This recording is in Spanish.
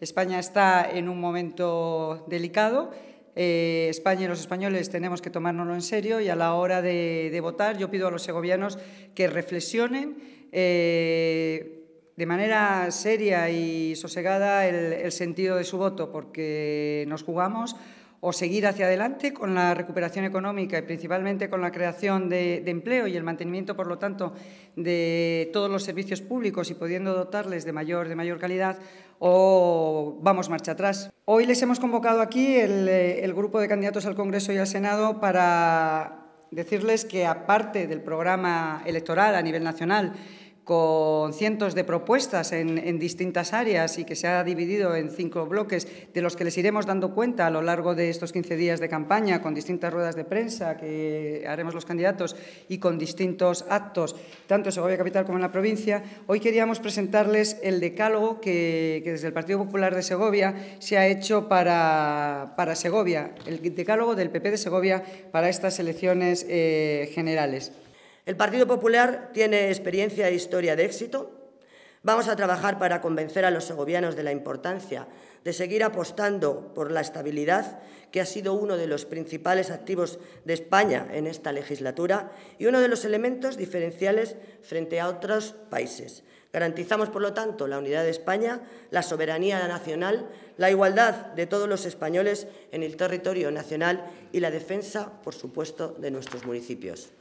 España está en un momento delicado. Eh, España y los españoles tenemos que tomárnoslo en serio y a la hora de, votar yo pido a los segovianos que reflexionen eh, de manera seria y sosegada el sentido de su voto, porque nos jugamos o seguir hacia adelante con la recuperación económica y principalmente con la creación de, empleo y el mantenimiento, por lo tanto, de todos los servicios públicos y pudiendo dotarles de mayor, de mayor calidad, o vamos marcha atrás. Hoy les hemos convocado aquí el eh, grupo de candidatos al Congreso y al Senado para decirles que, aparte del programa electoral a nivel nacional, con cientos de propuestas en, distintas áreas y que se ha dividido en cinco bloques, de los que les iremos dando cuenta a lo largo de estos 15 días de campaña, con distintas ruedas de prensa que haremos los candidatos y con distintos actos, tanto en Segovia Capital como en la provincia, hoy queríamos presentarles el decálogo que, desde el Partido Popular de Segovia se ha hecho para, Segovia, el decálogo del PP de Segovia para estas elecciones eh, generales. El Partido Popular tiene experiencia e historia de éxito. Vamos a trabajar para convencer a los segovianos de la importancia de seguir apostando por la estabilidad, que ha sido uno de los principales activos de España en esta legislatura y uno de los elementos diferenciales frente a otros países. Garantizamos, por lo tanto, la unidad de España, la soberanía nacional, la igualdad de todos los españoles en el territorio nacional y la defensa, por supuesto, de nuestros municipios.